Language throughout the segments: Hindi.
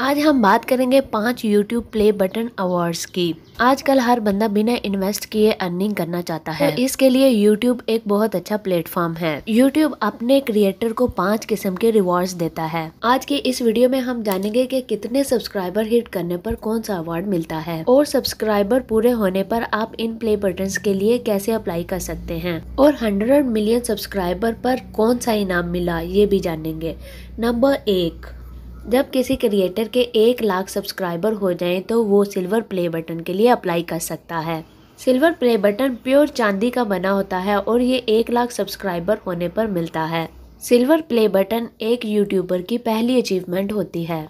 आज हम बात करेंगे पाँच YouTube प्ले बटन अवार्ड की आजकल हर बंदा बिना इन्वेस्ट किए अर्निंग करना चाहता है तो इसके लिए YouTube एक बहुत अच्छा प्लेटफॉर्म है YouTube अपने क्रिएटर को पाँच किस्म के रिवार्ड देता है आज की इस वीडियो में हम जानेंगे कि कितने सब्सक्राइबर हिट करने पर कौन सा अवार्ड मिलता है और सब्सक्राइबर पूरे होने पर आप इन प्ले बटन के लिए कैसे अप्लाई कर सकते हैं और हंड्रेड मिलियन सब्सक्राइबर पर कौन सा इनाम मिला ये भी जानेंगे नंबर एक जब किसी क्रिएटर के एक लाख सब्सक्राइबर हो जाएं तो वो सिल्वर प्ले बटन के लिए अप्लाई कर सकता है सिल्वर प्ले बटन प्योर चांदी का बना होता है और ये एक लाख सब्सक्राइबर होने पर मिलता है सिल्वर प्ले बटन एक यूट्यूबर की पहली अचीवमेंट होती है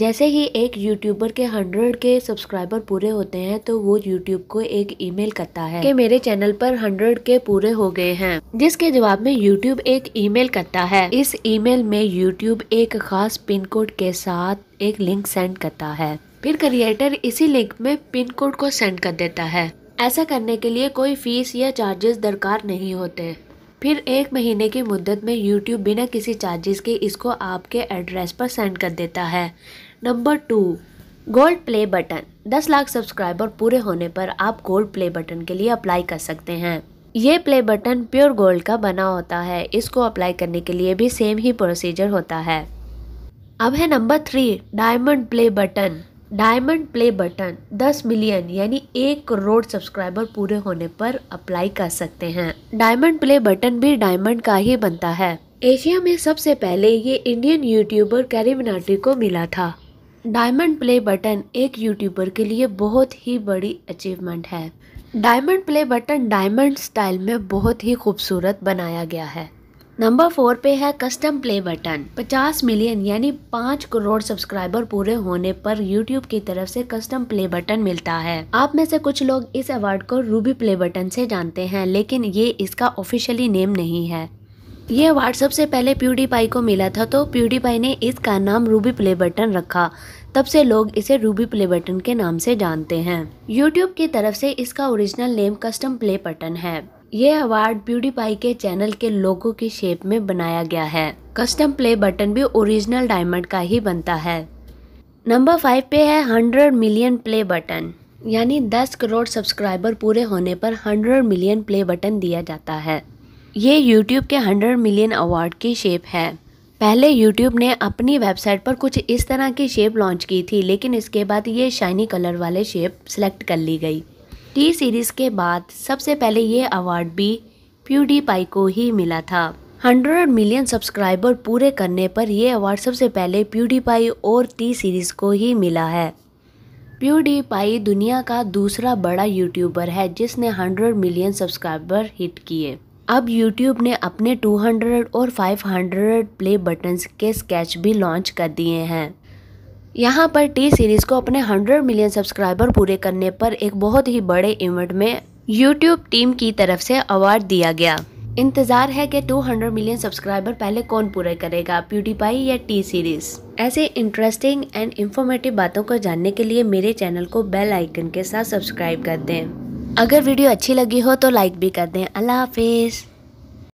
जैसे ही एक यूट्यूबर के हंड्रेड के सब्सक्राइबर पूरे होते हैं तो वो यूट्यूब को एक ईमेल करता है कि मेरे चैनल पर हंड्रेड के पूरे हो गए हैं जिसके जवाब में यूट्यूब एक ईमेल करता है इस ईमेल में यूट्यूब एक खास पिन कोड के साथ एक लिंक सेंड करता है फिर क्रिएटर इसी लिंक में पिन कोड को सेंड कर देता है ऐसा करने के लिए कोई फीस या चार्जेस दरकार नहीं होते फिर एक महीने की मुद्दत में यूट्यूब बिना किसी चार्जेस के इसको आपके एड्रेस पर सेंड कर देता है number two gold play button 10 lakh subscriber पूरे होने पर आप गोल्ड प्ले बटन के लिए अप्लाई कर सकते हैं ये प्ले बटन प्योर गोल्ड का बना होता है इसको अप्लाई करने के लिए भी सेम ही प्रोसीजर होता है अब है number three diamond play button diamond play button 10 million यानी एक करोड़ सब्सक्राइबर पूरे होने पर अप्लाई कर सकते हैं डायमंड प्ले बटन भी डायमंड का ही बनता है एशिया में सबसे पहले ये इंडियन यूट्यूबर कैरी मिनाटी को मिला था डायमंड प्ले बटन एक यूट्यूबर के लिए बहुत ही बड़ी अचीवमेंट है diamond play button diamond style में बहुत ही खूबसूरत बनाया गया है नंबर फोर पे है कस्टम प्ले बटन 50 मिलियन यानी पाँच करोड़ सब्सक्राइबर पूरे होने पर यूट्यूब की तरफ से कस्टम प्ले बटन मिलता है आप में से कुछ लोग इस अवार्ड को रूबी प्ले बटन से जानते हैं लेकिन ये इसका ऑफिशियली नेम नहीं है ये अवार्ड सबसे पहले प्यूडीपाई को मिला था तो प्यूडीपाई ने इसका नाम रूबी प्ले बटन रखा तब से लोग इसे रूबी प्ले बटन के नाम से जानते हैं यूट्यूब की तरफ से इसका original name custom play button है ये अवार्ड ब्यूटी पाई के चैनल के लोगो की शेप में बनाया गया है कस्टम प्ले बटन भी ओरिजिनल डायमंड का ही बनता है नंबर फाइव पे है हंड्रेड मिलियन प्ले बटन यानी दस करोड़ सब्सक्राइबर पूरे होने पर हंड्रेड मिलियन प्ले बटन दिया जाता है ये यूट्यूब के हंड्रेड मिलियन अवार्ड की शेप है पहले यूट्यूब ने अपनी वेबसाइट पर कुछ इस तरह की शेप लॉन्च की थी लेकिन इसके बाद ये शाइनी कलर वाले शेप सेलेक्ट कर ली गई टी सीरीज़ के बाद सबसे पहले ये अवार्ड भी प्यूडी पाई को ही मिला था 100 मिलियन सब्सक्राइबर पूरे करने पर यह अवार्ड सबसे पहले प्यूडी पाई और टी सीरीज़ को ही मिला है प्यूडी पाई दुनिया का दूसरा बड़ा यूट्यूबर है जिसने 100 मिलियन सब्सक्राइबर हिट किए अब यूट्यूब ने अपने 200 और 500 प्ले बटन्स के स्केच भी लॉन्च कर दिए हैं यहाँ पर टी सीरीज़ को अपने 100 मिलियन सब्सक्राइबर पूरे करने पर एक बहुत ही बड़े इवेंट में यूट्यूब टीम की तरफ से अवार्ड दिया गया इंतजार है कि 200 मिलियन सब्सक्राइबर पहले कौन पूरे करेगा प्यूटीपाई या टी सीरीज ऐसे इंटरेस्टिंग एंड इंफॉर्मेटिव बातों को जानने के लिए मेरे चैनल को बेल आइकन के साथ सब्सक्राइब कर दें अगर वीडियो अच्छी लगी हो तो लाइक भी कर दें अल्लाह हाफिज़